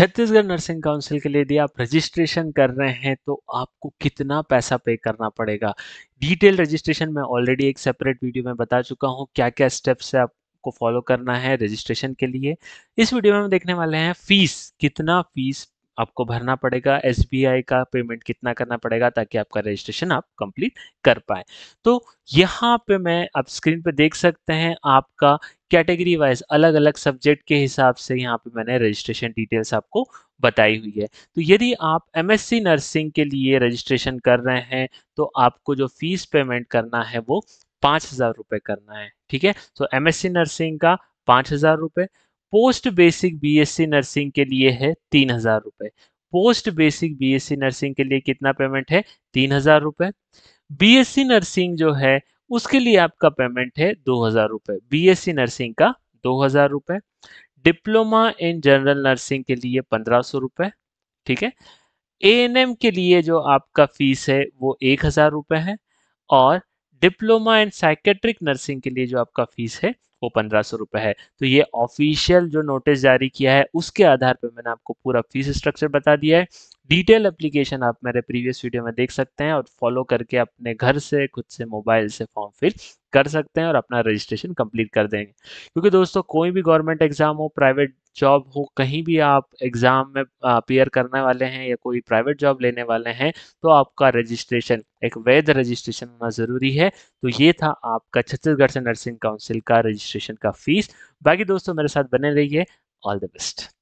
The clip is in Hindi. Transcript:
छत्तीसगढ़ नर्सिंग काउंसिल के लिए यदि आप रजिस्ट्रेशन कर रहे हैं तो आपको कितना पैसा पे करना पड़ेगा डिटेल रजिस्ट्रेशन मैं ऑलरेडी एक सेपरेट वीडियो में बता चुका हूँ क्या क्या स्टेप्स है आप को फॉलो करना है रजिस्ट्रेशन के लिए इस वीडियो में हम देखने वाले हैं फीस कितना फीस आपको भरना पड़ेगा एस का पेमेंट कितना करना पड़ेगा ताकि आपका रजिस्ट्रेशन आप कंप्लीट कर पाए तो यहाँ पे मैं आप स्क्रीन पे देख सकते हैं आपका कैटेगरी वाइज अलग अलग सब्जेक्ट के हिसाब से यहाँ पे मैंने रजिस्ट्रेशन डिटेल्स आपको बताई हुई है तो यदि आप एम नर्सिंग के लिए रजिस्ट्रेशन कर रहे हैं तो आपको जो फीस पेमेंट करना है वो पाँच हज़ार रुपये करना है ठीक है तो एम एस सी नर्सिंग का पाँच हज़ार रुपये पोस्ट बेसिक बीएससी नर्सिंग के लिए है तीन हजार रुपए पोस्ट बेसिक बीएससी नर्सिंग के लिए कितना पेमेंट है तीन हजार रुपए बीएससी नर्सिंग जो है उसके लिए आपका पेमेंट है दो हजार रुपए बीएससी नर्सिंग का दो हजार रुपए डिप्लोमा इन जनरल नर्सिंग के लिए पंद्रह सौ रुपये ठीक है ए के लिए जो आपका फीस है वो एक हजार रुपये है और डिप्लोमा एंड साइकेट्रिक नर्सिंग के लिए जो आपका फीस है वो पंद्रह सौ रुपये है तो ये ऑफिशियल जो नोटिस जारी किया है उसके आधार पर मैंने आपको पूरा फीस स्ट्रक्चर बता दिया है डिटेल एप्लीकेशन आप मेरे प्रीवियस वीडियो में देख सकते हैं और फॉलो करके अपने घर से खुद से मोबाइल से फॉर्म फिल कर सकते हैं और अपना रजिस्ट्रेशन कंप्लीट कर देंगे क्योंकि दोस्तों कोई भी गवर्नमेंट एग्ज़ाम हो प्राइवेट जॉब हो कहीं भी आप एग्ज़ाम में अपियर करने वाले हैं या कोई प्राइवेट जॉब लेने वाले हैं तो आपका रजिस्ट्रेशन एक वैध रजिस्ट्रेशन होना ज़रूरी है तो ये था आपका छत्तीसगढ़ से नर्सिंग काउंसिल का रजिस्ट्रेशन का फीस बाकी दोस्तों मेरे साथ बने रहिए ऑल द बेस्ट